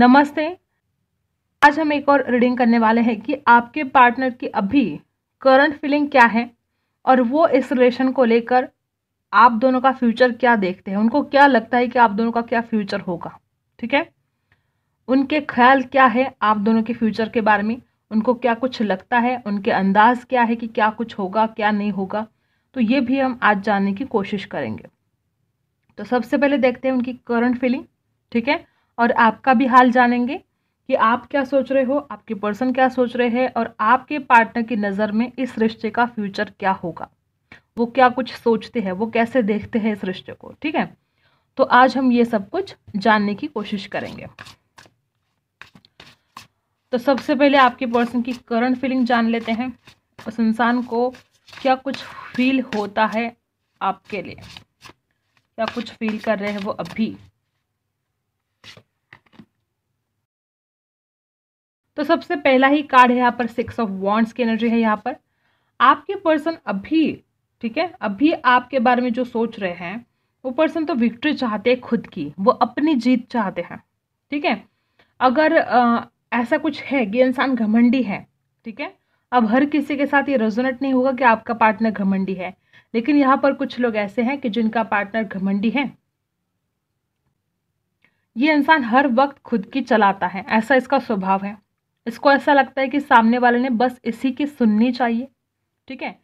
नमस्ते आज हम एक और रीडिंग करने वाले हैं कि आपके पार्टनर की अभी करंट फीलिंग क्या है और वो इस रिलेशन को लेकर आप दोनों का फ्यूचर क्या देखते हैं उनको क्या लगता है कि आप दोनों का क्या फ्यूचर होगा ठीक है उनके ख्याल क्या है आप दोनों के फ्यूचर के बारे में उनको क्या कुछ लगता है उनके अंदाज क्या है कि क्या कुछ होगा क्या नहीं होगा तो ये भी हम आज जानने की कोशिश करेंगे तो सबसे पहले देखते हैं उनकी करंट फीलिंग ठीक है और आपका भी हाल जानेंगे कि आप क्या सोच रहे हो आपके पर्सन क्या सोच रहे हैं और आपके पार्टनर की नज़र में इस रिश्ते का फ्यूचर क्या होगा वो क्या कुछ सोचते हैं वो कैसे देखते हैं इस रिश्ते को ठीक है तो आज हम ये सब कुछ जानने की कोशिश करेंगे तो सबसे पहले आपके पर्सन की करंट फीलिंग जान लेते हैं उस इंसान को क्या कुछ फील होता है आपके लिए क्या कुछ फील कर रहे हैं वो अभी तो सबसे पहला ही कार्ड है यहाँ पर सिक्स ऑफ वॉन्ट्स की एनर्जी है यहाँ पर आपके पर्सन अभी ठीक है अभी आपके बारे में जो सोच रहे हैं वो पर्सन तो विक्ट्री चाहते हैं खुद की वो अपनी जीत चाहते हैं ठीक है अगर आ, ऐसा कुछ है कि इंसान घमंडी है ठीक है अब हर किसी के साथ ये रेजोनेट नहीं होगा कि आपका पार्टनर घमंडी है लेकिन यहाँ पर कुछ लोग ऐसे हैं कि जिनका पार्टनर घमंडी है ये इंसान हर वक्त खुद की चलाता है ऐसा इसका स्वभाव है इसको ऐसा लगता है कि सामने वाले ने बस इसी की सुननी चाहिए ठीक है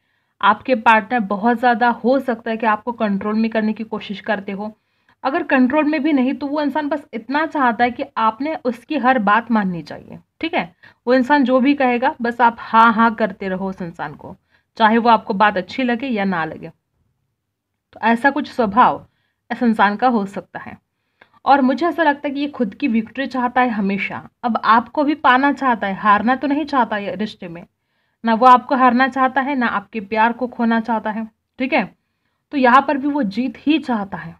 आपके पार्टनर बहुत ज़्यादा हो सकता है कि आपको कंट्रोल में करने की कोशिश करते हो अगर कंट्रोल में भी नहीं तो वो इंसान बस इतना चाहता है कि आपने उसकी हर बात माननी चाहिए ठीक है वो इंसान जो भी कहेगा बस आप हाँ हाँ करते रहो उस इंसान को चाहे वो आपको बात अच्छी लगे या ना लगे तो ऐसा कुछ स्वभाव इस इंसान का हो सकता है और मुझे ऐसा लगता है कि ये खुद की विक्ट्री चाहता है हमेशा अब आपको भी पाना चाहता है हारना तो नहीं चाहता ये रिश्ते में ना वो आपको हारना चाहता है ना आपके प्यार को खोना चाहता है ठीक है तो यहाँ पर भी वो जीत ही चाहता है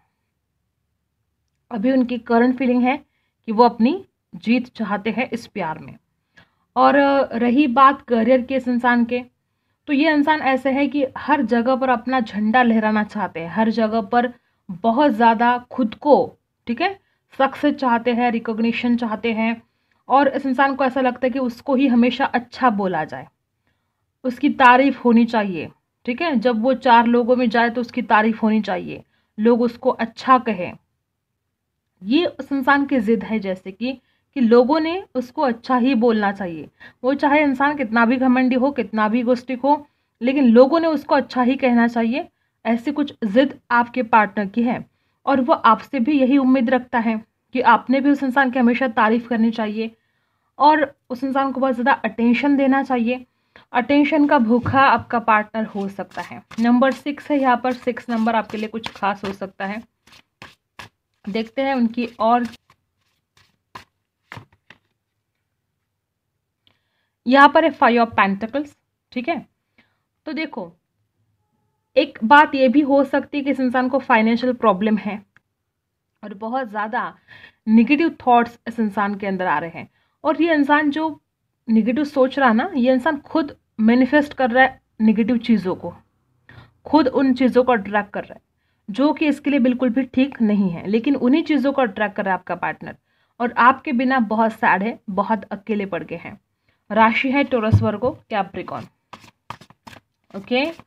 अभी उनकी करंट फीलिंग है कि वो अपनी जीत चाहते हैं इस प्यार में और रही बात करियर के इस इंसान के तो ये इंसान ऐसे है कि हर जगह पर अपना झंडा लहराना चाहते हैं हर जगह पर बहुत ज़्यादा खुद को ठीक है सक्सेस चाहते हैं रिकोगशन चाहते हैं और इस इंसान को ऐसा लगता है कि उसको ही हमेशा अच्छा बोला जाए उसकी तारीफ होनी चाहिए ठीक है जब वो चार लोगों में जाए तो उसकी तारीफ होनी चाहिए लोग उसको अच्छा कहें ये उस इंसान की ज़िद है जैसे कि कि लोगों ने उसको अच्छा ही बोलना चाहिए वो चाहे इंसान कितना भी घमंडी हो कितना भी गुस्टिक हो लेकिन लोगों ने उसको अच्छा ही कहना चाहिए ऐसी कुछ ज़िद आपके पार्टनर की है और वो आपसे भी यही उम्मीद रखता है कि आपने भी उस इंसान की हमेशा तारीफ़ करनी चाहिए और उस इंसान को बहुत ज़्यादा अटेंशन देना चाहिए अटेंशन का भूखा आपका पार्टनर हो सकता है नंबर सिक्स है यहाँ पर सिक्स नंबर आपके लिए कुछ खास हो सकता है देखते हैं उनकी और यहाँ पर है फाइव ऑफ पैंथकल्स ठीक है तो देखो एक बात यह भी हो सकती है कि इस इंसान को फाइनेंशियल प्रॉब्लम है और बहुत ज़्यादा निगेटिव थॉट्स इस इंसान के अंदर आ रहे हैं और ये इंसान जो निगेटिव सोच रहा ना ये इंसान खुद मैनिफेस्ट कर रहा है निगेटिव चीज़ों को खुद उन चीज़ों को अट्रैक्ट कर रहा है जो कि इसके लिए बिल्कुल भी ठीक नहीं है लेकिन उन्हीं चीज़ों को अट्रैक्ट कर रहा है आपका पार्टनर और आपके बिना बहुत सैड है बहुत अकेले पड़ गए हैं राशि है Taurus Virgo Capricorn okay okay?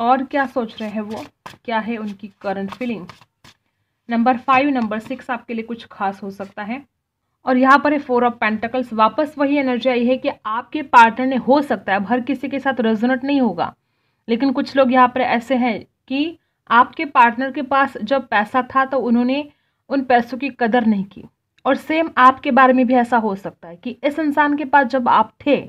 और क्या सोच रहे हैं वो क्या है उनकी current feeling number five number six आपके लिए कुछ खास हो सकता है और यहाँ पर है फोर ऑफ पेंटिकल्स वापस वही एनर्जी आई है कि आपके पार्टनर ने हो सकता है अब हर किसी के साथ रेजोनेट नहीं होगा लेकिन कुछ लोग यहाँ पर ऐसे हैं कि आपके पार्टनर के पास जब पैसा था तो उन्होंने उन पैसों की कदर नहीं की और सेम आपके बारे में भी ऐसा हो सकता है कि इस इंसान के पास जब आप थे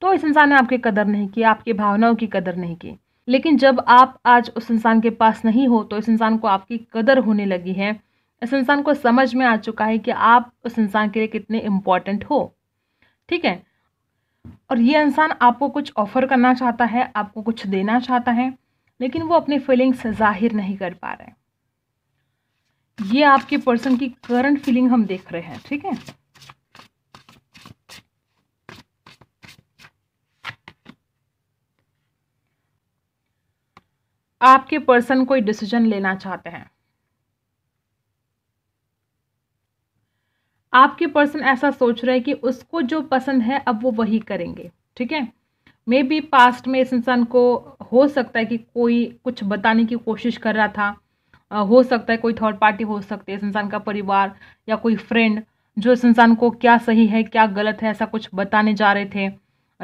तो इस इंसान ने आपकी कदर नहीं की आपकी भावनाओं की कदर नहीं की लेकिन जब आप आज उस इंसान के पास नहीं हो तो इस इंसान को आपकी कदर होने लगी है इस इंसान को समझ में आ चुका है कि आप उस इंसान के लिए कितने इम्पॉर्टेंट हो ठीक है और ये इंसान आपको कुछ ऑफर करना चाहता है आपको कुछ देना चाहता है लेकिन वो अपनी फीलिंग्स जाहिर नहीं कर पा रहे ये आपके पर्सन की करंट फीलिंग हम देख रहे हैं ठीक है आपके पर्सन कोई डिसीजन लेना चाहते हैं आपके पर्सन ऐसा सोच रहे हैं कि उसको जो पसंद है अब वो वही करेंगे ठीक है मे बी पास्ट में इस इंसान को हो सकता है कि कोई कुछ बताने की कोशिश कर रहा था हो सकता है कोई थर्ड पार्टी हो सकती है इस इंसान का परिवार या कोई फ्रेंड जो इस इंसान को क्या सही है क्या गलत है ऐसा कुछ बताने जा रहे थे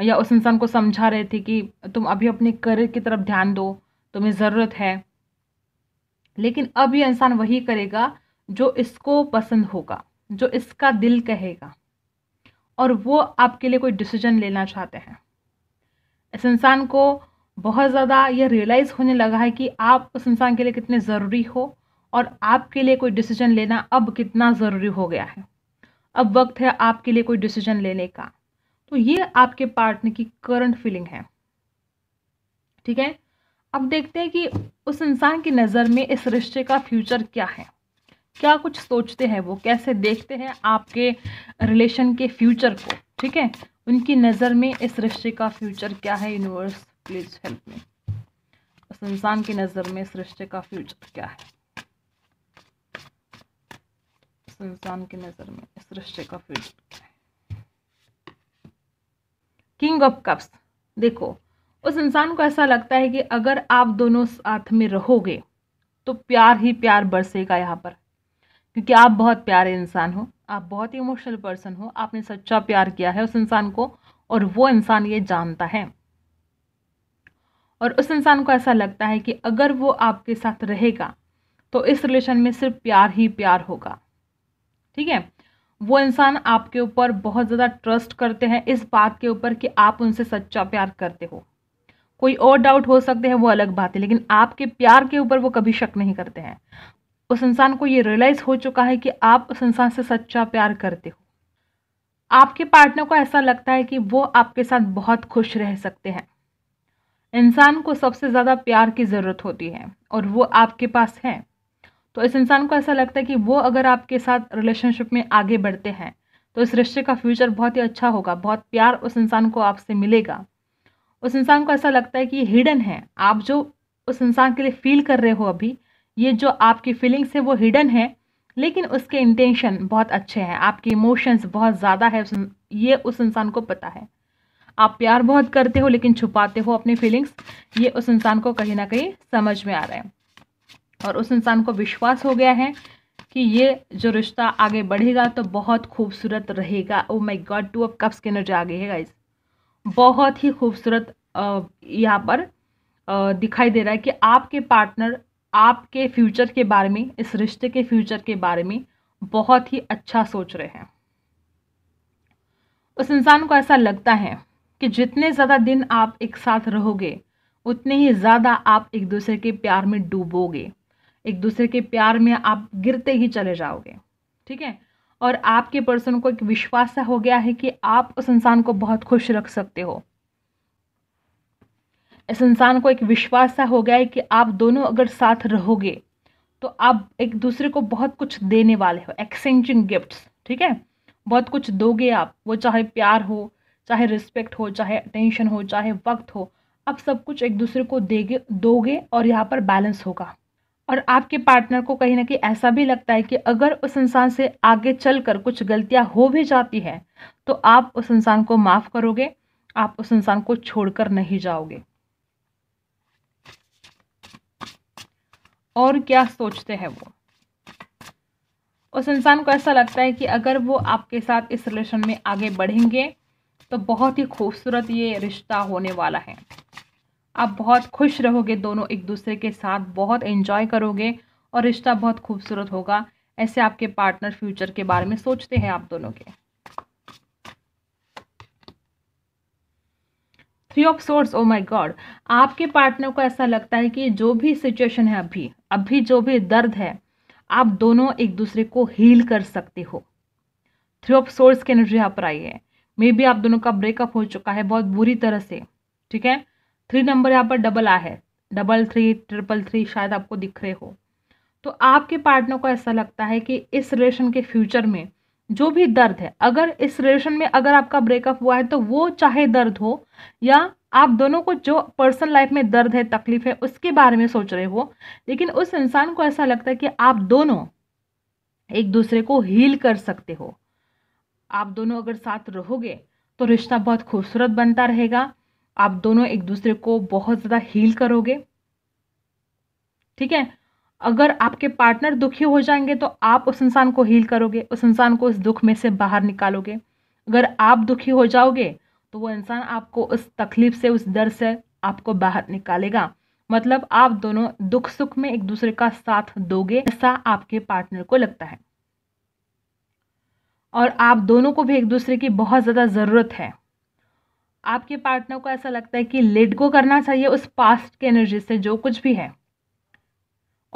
या उस इंसान को समझा रहे थे कि तुम अभी अपने करियर की तरफ ध्यान दो तुम्हें ज़रूरत है लेकिन अब ये इंसान वही करेगा जो इसको पसंद होगा जो इसका दिल कहेगा और वो आपके लिए कोई डिसीजन लेना चाहते हैं इस इंसान को बहुत ज़्यादा यह रियलाइज़ होने लगा है कि आप उस इंसान के लिए कितने ज़रूरी हो और आपके लिए कोई डिसीजन लेना अब कितना ज़रूरी हो गया है अब वक्त है आपके लिए कोई डिसीजन लेने का तो ये आपके पार्टनर की करंट फीलिंग है ठीक है अब देखते हैं कि उस इंसान की नज़र में इस रिश्ते का फ्यूचर क्या है क्या कुछ सोचते हैं वो कैसे देखते हैं आपके रिलेशन के फ्यूचर को ठीक है उनकी नज़र में इस रिश्ते का फ्यूचर क्या है यूनिवर्स प्लीज़ हेल्प मी उस इंसान की नज़र में इस रिश्ते का फ्यूचर क्या है उस इंसान की नज़र में इस रिश्ते का फ्यूचर किंग ऑफ कप्स देखो उस इंसान को ऐसा लगता है कि अगर आप दोनों साथ में रहोगे तो प्यार ही प्यार बरसेगा यहाँ पर क्योंकि आप बहुत प्यारे इंसान हो आप बहुत ही इमोशनल पर्सन हो आपने सच्चा प्यार किया है उस इंसान को और वो इंसान ये जानता है और उस इंसान को ऐसा लगता है कि अगर वो आपके साथ रहेगा तो इस रिलेशन में सिर्फ प्यार ही प्यार होगा ठीक है वो इंसान आपके ऊपर बहुत ज़्यादा ट्रस्ट करते हैं इस बात के ऊपर कि आप उनसे सच्चा प्यार करते हो कोई और डाउट हो सकते हैं वो अलग बात है लेकिन आपके प्यार के ऊपर वो कभी शक नहीं करते हैं उस इंसान को ये रियलाइज़ हो चुका है कि आप उस इंसान से सच्चा प्यार करते हो आपके पार्टनर को ऐसा लगता है कि वो आपके साथ बहुत खुश रह सकते हैं इंसान को सबसे ज़्यादा प्यार की ज़रूरत होती है और वो आपके पास है तो इस इंसान को ऐसा लगता है कि वो अगर आपके साथ रिलेशनशिप में आगे बढ़ते हैं तो इस रिश्ते का फ्यूचर बहुत ही अच्छा होगा बहुत प्यार उस इंसान को आपसे मिलेगा उस इंसान को ऐसा लगता है कि ये हिडन है आप जो उस इंसान के लिए फील कर रहे हो अभी ये जो आपकी फीलिंग्स है वो हिडन है लेकिन उसके इंटेंशन बहुत अच्छे हैं आपके इमोशंस बहुत ज़्यादा है ये उस इंसान को पता है आप प्यार बहुत करते हो लेकिन छुपाते हो अपनी फीलिंग्स ये उस इंसान को कहीं ना कहीं समझ में आ रहा है और उस इंसान को विश्वास हो गया है कि ये जो रिश्ता आगे बढ़ेगा तो बहुत खूबसूरत रहेगा oh my God two of cups के एनर्जी आ गई है गाइज बहुत ही खूबसूरत यहाँ पर दिखाई दे रहा है कि आपके पार्टनर आपके फ्यूचर के बारे में इस रिश्ते के फ्यूचर के बारे में बहुत ही अच्छा सोच रहे हैं उस इंसान को ऐसा लगता है कि जितने ज़्यादा दिन आप एक साथ रहोगे उतने ही ज़्यादा आप एक दूसरे के प्यार में डूबोगे एक दूसरे के प्यार में आप गिरते ही चले जाओगे ठीक है और आपके पर्सन को एक विश्वास हो गया है कि आप उस इंसान को बहुत खुश रख सकते हो इस इंसान को एक विश्वास सा हो गया है कि आप दोनों अगर साथ रहोगे तो आप एक दूसरे को बहुत कुछ देने वाले हो एक्सचेंजिंग गिफ्ट्स ठीक है बहुत कुछ दोगे आप वो चाहे प्यार हो चाहे रिस्पेक्ट हो चाहे अटेंशन हो चाहे वक्त हो आप सब कुछ एक दूसरे को देगे दोगे और यहाँ पर बैलेंस होगा और आपके पार्टनर को कहीं ना कहीं ऐसा भी लगता है कि अगर उस इंसान से आगे चलकर कुछ गलतियां हो भी जाती है तो आप उस इंसान को माफ़ करोगे आप उस इंसान को छोड़कर नहीं जाओगे और क्या सोचते हैं वो उस इंसान को ऐसा लगता है कि अगर वो आपके साथ इस रिलेशन में आगे बढ़ेंगे तो बहुत ही खूबसूरत ये रिश्ता होने वाला है आप बहुत खुश रहोगे दोनों एक दूसरे के साथ बहुत एंजॉय करोगे और रिश्ता बहुत खूबसूरत होगा ऐसे आपके पार्टनर फ्यूचर के बारे में सोचते हैं आप दोनों के three of swords oh my God आपके पार्टनर को ऐसा लगता है कि जो भी सिचुएशन है अभी अभी जो भी दर्द है आप दोनों एक दूसरे को हील कर सकते हो थ्री ऑफ सोर्स की एनर्जी यहाँ पर आई है मे बी आप दोनों का ब्रेकअप हो चुका है बहुत बुरी तरह से ठीक है थ्री नंबर यहाँ पर डबल आ है डबल थ्री ट्रिपल थ्री शायद आपको दिख रहे हो तो आपके पार्टनर को ऐसा लगता है कि इस रिलेशन के फ्यूचर में जो भी दर्द है अगर इस रिलेशन में अगर आपका ब्रेकअप हुआ है तो वो चाहे दर्द हो या आप दोनों को जो पर्सनल लाइफ में दर्द है तकलीफ है उसके बारे में सोच रहे हो लेकिन उस इंसान को ऐसा लगता है कि आप दोनों एक दूसरे को हील कर सकते हो आप दोनों अगर साथ रहोगे तो रिश्ता बहुत खूबसूरत बनता रहेगा आप दोनों एक दूसरे को बहुत ज़्यादा हील करोगे ठीक है अगर आपके पार्टनर दुखी हो जाएंगे तो आप उस इंसान को हील करोगे उस इंसान को इस दुख में से बाहर निकालोगे अगर आप दुखी हो जाओगे तो वो इंसान आपको उस तकलीफ से उस दर्द से आपको बाहर निकालेगा मतलब आप दोनों दुख सुख में एक दूसरे का साथ दोगे ऐसा आपके पार्टनर को लगता है और आप दोनों को भी एक दूसरे की बहुत ज़्यादा ज़रूरत है आपके पार्टनर को ऐसा लगता है कि लेट गो करना चाहिए उस पास्ट के एनर्जी से जो कुछ भी है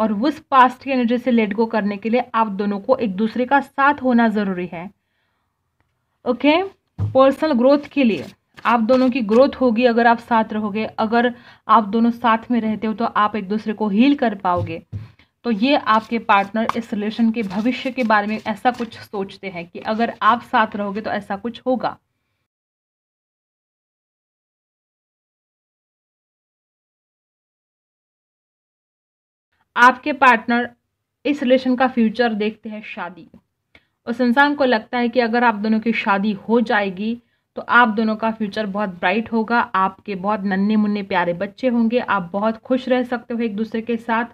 और उस पास्ट की एनर्जी से लेट गो करने के लिए आप दोनों को एक दूसरे का साथ होना ज़रूरी है ओके पर्सनल ग्रोथ के लिए आप दोनों की ग्रोथ होगी अगर आप साथ रहोगे अगर आप दोनों साथ में रहते हो तो आप एक दूसरे को हील कर पाओगे तो ये आपके पार्टनर इस रिलेशन के भविष्य के बारे में ऐसा कुछ सोचते हैं कि अगर आप साथ रहोगे तो ऐसा कुछ होगा आपके पार्टनर इस रिलेशन का फ्यूचर देखते हैं शादी उस इंसान को लगता है कि अगर आप दोनों की शादी हो जाएगी तो आप दोनों का फ्यूचर बहुत ब्राइट होगा आपके बहुत नन्हे मुन्ने प्यारे बच्चे होंगे आप बहुत खुश रह सकते हो एक दूसरे के साथ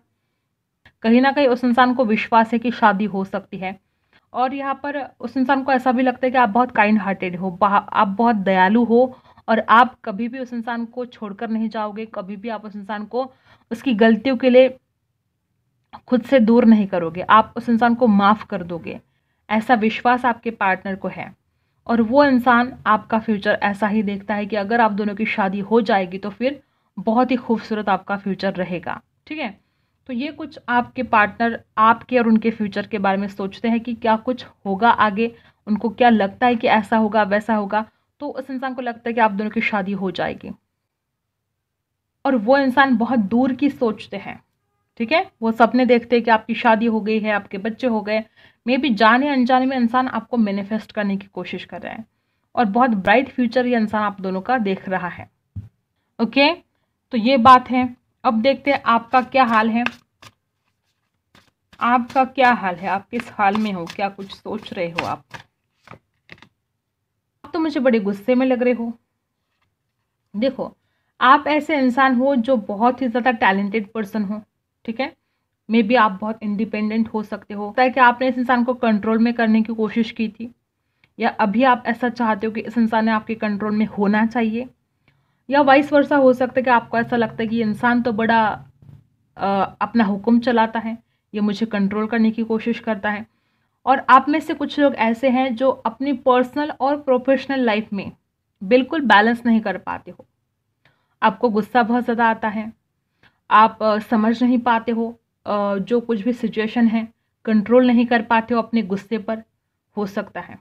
कहीं ना कहीं उस इंसान को विश्वास है कि शादी हो सकती है और यहाँ पर उस इंसान को ऐसा भी लगता है कि आप बहुत काइंड हार्टेड हो आप बहुत दयालु हो और आप कभी भी उस इंसान को छोड़कर नहीं जाओगे कभी भी आप उस इंसान को उसकी गलतियों के लिए खुद से दूर नहीं करोगे आप उस इंसान को माफ़ कर दोगे ऐसा विश्वास आपके पार्टनर को है और वो इंसान आपका फ्यूचर ऐसा ही देखता है कि अगर आप दोनों की शादी हो जाएगी तो फिर बहुत ही खूबसूरत आपका फ्यूचर रहेगा ठीक है तो ये कुछ आपके पार्टनर आपके और उनके फ्यूचर के बारे में सोचते हैं कि क्या कुछ होगा आगे उनको क्या लगता है कि ऐसा होगा वैसा होगा तो उस इंसान को लगता है कि आप दोनों की शादी हो जाएगी और वो इंसान बहुत दूर की सोचते हैं ठीक है वो सपने देखते हैं कि आपकी शादी हो गई है आपके बच्चे हो गए मे बी जाने अनजाने में इंसान आपको मैनिफेस्ट करने की कोशिश कर रहा है और बहुत ब्राइट फ्यूचर ये इंसान आप दोनों का देख रहा है ओके तो ये बात है अब देखते हैं आपका क्या हाल है आपका क्या हाल है आप किस हाल में हो क्या कुछ सोच रहे हो आप आप तो मुझे बड़े गुस्से में लग रहे हो देखो आप ऐसे इंसान हो जो बहुत ही ज़्यादा टैलेंटेड पर्सन हो ठीक है मे बी आप बहुत इंडिपेंडेंट हो सकते हो ताकि कि आपने इस इंसान को कंट्रोल में करने की कोशिश की थी या अभी आप ऐसा चाहते हो कि इस इंसान ने आपके कंट्रोल में होना चाहिए या वाइस वर्षा हो सकता है कि आपको ऐसा लगता है कि इंसान तो बड़ा आ, अपना हुक्म चलाता है ये मुझे कंट्रोल करने की कोशिश करता है और आप में से कुछ लोग ऐसे हैं जो अपनी पर्सनल और प्रोफेशनल लाइफ में बिल्कुल बैलेंस नहीं कर पाते हो आपको गुस्सा बहुत ज़्यादा आता है आप समझ नहीं पाते हो जो कुछ भी सिचुएशन है कंट्रोल नहीं कर पाते हो अपने गुस्से पर हो सकता है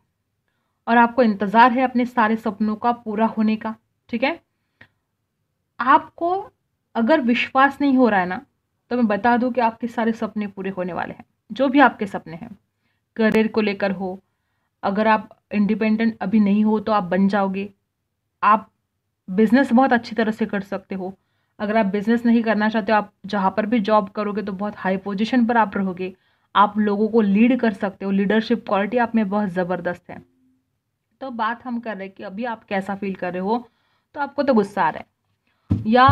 और आपको इंतज़ार है अपने सारे सपनों का पूरा होने का ठीक है आपको अगर विश्वास नहीं हो रहा है ना तो मैं बता दूं कि आपके सारे सपने पूरे होने वाले हैं जो भी आपके सपने हैं करियर को लेकर हो अगर आप इंडिपेंडेंट अभी नहीं हो तो आप बन जाओगे आप बिज़नेस बहुत अच्छी तरह से कर सकते हो अगर आप बिज़नेस नहीं करना चाहते हो आप जहाँ पर भी जॉब करोगे तो बहुत हाई पोजिशन पर आप रहोगे आप लोगों को लीड कर सकते हो लीडरशिप क्वालिटी आप में बहुत ज़बरदस्त है तो बात हम कर रहे हैं कि अभी आप कैसा फील कर रहे हो तो आपको तो गुस्सा आ रहा है या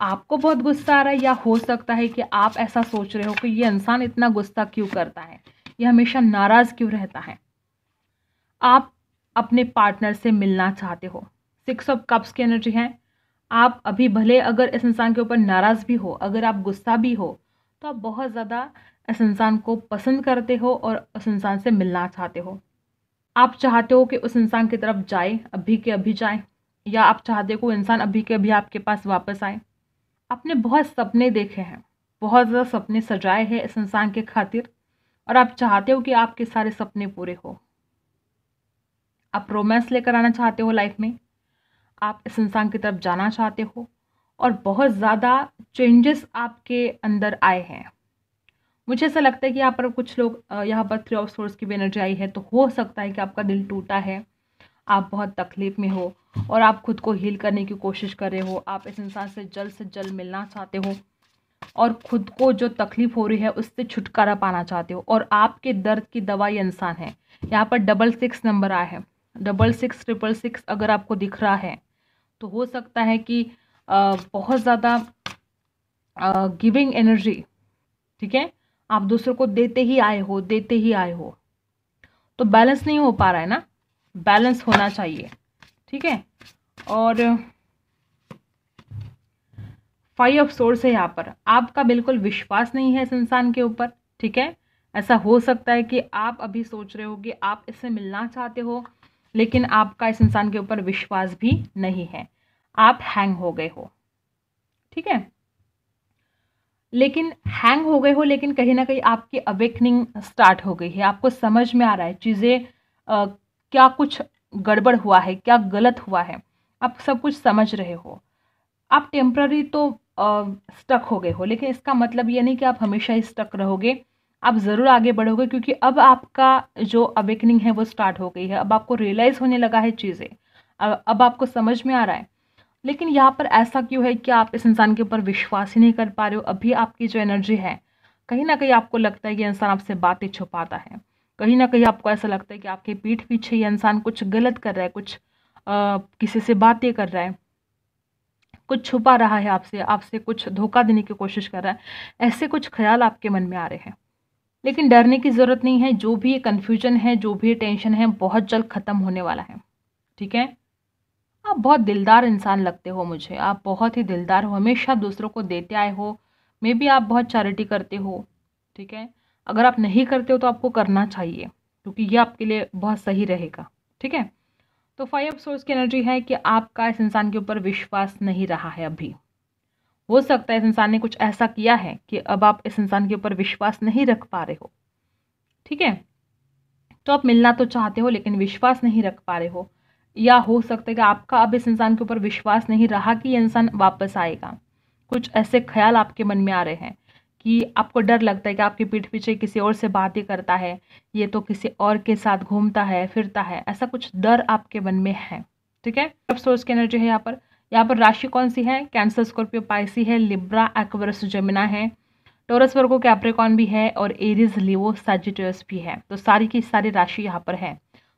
आपको बहुत गुस्सा आ रहा है या हो सकता है कि आप ऐसा सोच रहे हो कि ये इंसान इतना गुस्सा क्यों करता है ये हमेशा नाराज़ क्यों रहता है आप अपने पार्टनर से मिलना चाहते हो सिक्स ऑफ कप्स की एनर्जी है आप अभी भले अगर इस इंसान के ऊपर नाराज़ भी हो अगर आप गुस्सा भी हो तो आप बहुत ज़्यादा इस इंसान को पसंद करते हो और उस इंसान से मिलना चाहते हो आप चाहते हो कि उस इंसान की तरफ जाए अभी के अभी जाए या आप चाहते हो कि इंसान अभी के अभी आपके पास वापस आए आपने बहुत सपने देखे हैं बहुत ज़्यादा सपने सजाए हैं इस इंसान के खातिर और आप चाहते हो कि आपके सारे सपने पूरे हो आप रोमांस लेकर आना चाहते हो लाइफ में आप इस इंसान की तरफ जाना चाहते हो और बहुत ज़्यादा चेंजेस आपके अंदर आए हैं मुझे ऐसा लगता है कि यहाँ पर कुछ लोग यहाँ पर थ्री ऑफ सोर्स की भी एनर्जी आई है तो हो सकता है कि आपका दिल टूटा है आप बहुत तकलीफ़ में हो और आप खुद को हील करने की कोशिश कर रहे हो आप इस इंसान से जल्द से जल्द मिलना चाहते हो और ख़ुद को जो तकलीफ़ हो रही है उससे छुटकारा पाना चाहते हो और आपके दर्द की दवा ये इंसान है यहाँ पर डबल सिक्स नंबर आया है डबल सिक्स ट्रिपल सिक्स अगर आपको दिख रहा है तो हो सकता है कि बहुत ज़्यादा गिविंग एनर्जी ठीक है आप दूसरों को देते ही आए हो देते ही आए हो तो बैलेंस नहीं हो पा रहा है ना बैलेंस होना चाहिए ठीक है और फाइव ऑफ सोर्स है यहाँ पर आपका बिल्कुल विश्वास नहीं है इस इंसान के ऊपर ठीक है ऐसा हो सकता है कि आप अभी सोच रहे हो कि आप इससे मिलना चाहते हो लेकिन आपका इस इंसान के ऊपर विश्वास भी नहीं है आप हैंग हो गए हो ठीक है लेकिन हैंग हो गए हो लेकिन कहीं ना कहीं आपकी अवेकनिंग स्टार्ट हो गई है आपको समझ में आ रहा है चीज़ें क्या कुछ गड़बड़ हुआ है क्या गलत हुआ है आप सब कुछ समझ रहे हो आप टेम्प्ररी तो स्टक हो गए हो लेकिन इसका मतलब ये नहीं कि आप हमेशा ही स्टक रहोगे आप ज़रूर आगे बढ़ोगे क्योंकि अब आपका जो अवेकनिंग है वो स्टार्ट हो गई है अब आपको रियलाइज़ होने लगा है चीज़ें अब आपको समझ में आ रहा है लेकिन यहाँ पर ऐसा क्यों है कि आप इस इंसान के ऊपर विश्वास ही नहीं कर पा रहे हो अभी आपकी जो एनर्जी है कहीं ना कहीं आपको लगता है कि इंसान आपसे बातें छुपाता है कहीं ना कहीं आपको ऐसा लगता है कि आपके पीठ पीछे ये इंसान कुछ गलत कर रहा है कुछ आ, किसी से बातें कर रहा है कुछ छुपा रहा है आपसे आपसे कुछ धोखा देने की कोशिश कर रहा है ऐसे कुछ ख्याल आपके मन में आ रहे हैं लेकिन डरने की ज़रूरत नहीं है जो भी ये कन्फ्यूजन है जो भी टेंशन है बहुत जल्द ख़त्म होने वाला है ठीक है आप बहुत दिलदार इंसान लगते हो मुझे आप बहुत ही दिलदार हो हमेशा दूसरों को देते आए हो मे बी आप बहुत चैरिटी करते हो ठीक है अगर आप नहीं करते हो तो आपको करना चाहिए क्योंकि ये आपके लिए बहुत सही रहेगा ठीक है तो फाइव ऑफ सोर्स की एनर्जी है कि आपका इस इंसान के ऊपर विश्वास नहीं रहा है अभी हो सकता है इस इंसान ने कुछ ऐसा किया है कि अब आप इस इंसान के ऊपर विश्वास नहीं रख पा रहे हो ठीक है तो आप मिलना तो चाहते हो लेकिन विश्वास नहीं रख पा रहे हो या हो सकता है कि आपका अब इस इंसान के ऊपर विश्वास नहीं रहा कि ये इंसान वापस आएगा कुछ ऐसे ख्याल आपके मन में आ रहे हैं कि आपको डर लगता है कि आपके पीठ पीछे किसी और से बात ही करता है ये तो किसी और के साथ घूमता है फिरता है ऐसा कुछ डर आपके मन में है ठीक है अब सोर्स की एनर्जी है यहाँ पर यहाँ पर राशि कौन सी है कैंसर स्कॉर्पियो पाइसी है लिब्रा एक्वरस जमिना है टोरस वर्गो कैप्रिकॉन भी है और एरिज लिवो साजिटोस भी है तो सारी की सारी राशि यहाँ पर है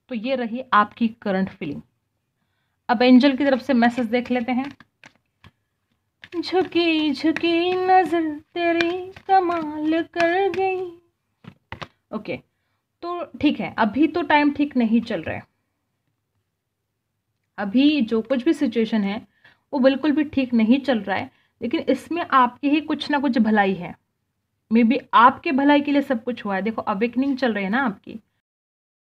तो ये रही आपकी करंट फीलिंग अब एंजल की तरफ से मैसेज देख लेते हैं झुकी झुकी नजर तेरी कमाल कर गई ओके तो ठीक है अभी तो टाइम ठीक नहीं चल रहा है अभी जो कुछ भी सिचुएशन है वो बिल्कुल भी ठीक नहीं चल रहा है लेकिन इसमें आपकी ही कुछ ना कुछ भलाई है मे बी आपके भलाई के लिए सब कुछ हुआ है देखो अवेकनिंग चल रही है ना आपकी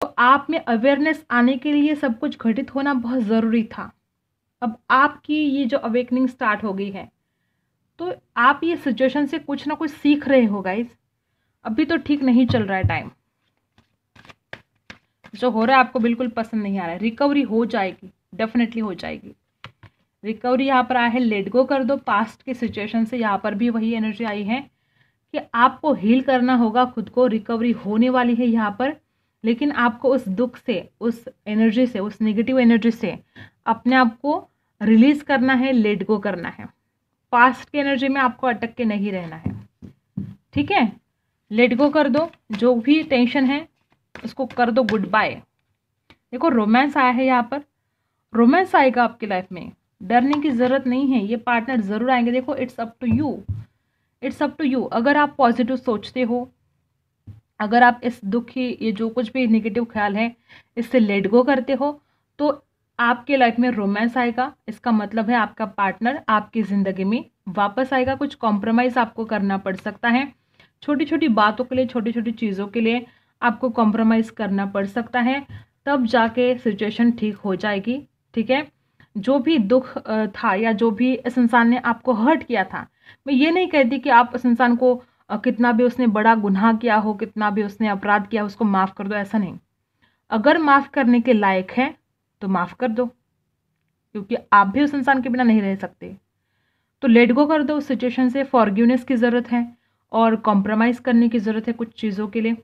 तो आप में अवेयरनेस आने के लिए सब कुछ घटित होना बहुत ज़रूरी था अब आपकी ये जो अवेकनिंग स्टार्ट हो गई है तो आप ये सिचुएशन से कुछ ना कुछ सीख रहे हो गाइज अभी तो ठीक नहीं चल रहा है टाइम जो हो रहा है आपको बिल्कुल पसंद नहीं आ रहा है रिकवरी हो जाएगी डेफिनेटली हो जाएगी रिकवरी यहाँ पर आया है लेट गो कर दो पास्ट के सिचुएशन से यहाँ पर भी वही एनर्जी आई है कि आपको हील करना होगा खुद को रिकवरी होने वाली है यहाँ पर लेकिन आपको उस दुख से उस एनर्जी से उस नेगेटिव एनर्जी से अपने आप को रिलीज़ करना है लेट गो करना है पास्ट की एनर्जी में आपको अटक के नहीं रहना है ठीक है लेट गो कर दो जो भी टेंशन है उसको कर दो गुड बाय देखो रोमांस आया है यहाँ पर रोमांस आएगा आपकी लाइफ में डरने की ज़रूरत नहीं है ये पार्टनर ज़रूर आएंगे देखो it's up to you it's up to you अगर आप पॉजिटिव सोचते हो अगर आप इस दुखी ये जो कुछ भी निगेटिव ख्याल है इससे लेट गो करते हो तो आपके लाइफ में रोमांस आएगा इसका मतलब है आपका पार्टनर आपकी ज़िंदगी में वापस आएगा कुछ कॉम्प्रोमाइज़ आपको करना पड़ सकता है छोटी छोटी बातों के लिए छोटी छोटी चीज़ों के लिए आपको कॉम्प्रोमाइज़ करना पड़ सकता है तब जाके सिचुएशन ठीक हो जाएगी ठीक है जो भी दुख था या जो भी इस इंसान ने आपको हर्ट किया था मैं ये नहीं कहती कि आप इस इंसान को कितना भी उसने बड़ा गुनाह किया हो कितना भी उसने अपराध किया उसको माफ़ कर दो ऐसा नहीं अगर माफ़ करने के लायक है तो माफ़ कर दो क्योंकि आप भी उस इंसान के बिना नहीं रह सकते तो लेट गो कर दो उस सिचुएशन से फॉरगिवनेस की ज़रूरत है और कॉम्प्रोमाइज़ करने की ज़रूरत है कुछ चीज़ों के लिए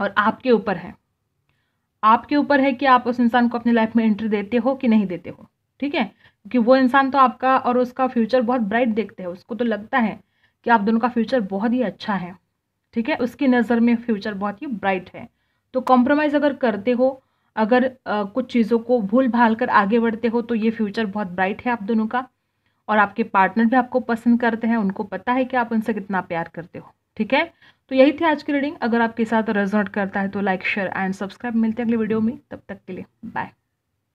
और आपके ऊपर है आपके ऊपर है कि आप उस इंसान को अपनी लाइफ में एंट्री देते हो कि नहीं देते हो ठीक है क्योंकि वो इंसान तो आपका और उसका फ्यूचर बहुत ब्राइट देखते हैं उसको तो लगता है कि आप दोनों का फ्यूचर बहुत ही अच्छा है ठीक है उसकी नज़र में फ्यूचर बहुत ही ब्राइट है तो कॉम्प्रोमाइज़ अगर करते हो अगर आ, कुछ चीज़ों को भूल भाल कर आगे बढ़ते हो तो ये फ्यूचर बहुत ब्राइट है आप दोनों का और आपके पार्टनर भी आपको पसंद करते हैं उनको पता है कि आप उनसे कितना प्यार करते हो ठीक है तो यही थी आज की रीडिंग अगर आपके साथ रेजोनेट करता है तो लाइक शेयर एंड सब्सक्राइब मिलते हैं अगले वीडियो में तब तक के लिए बाय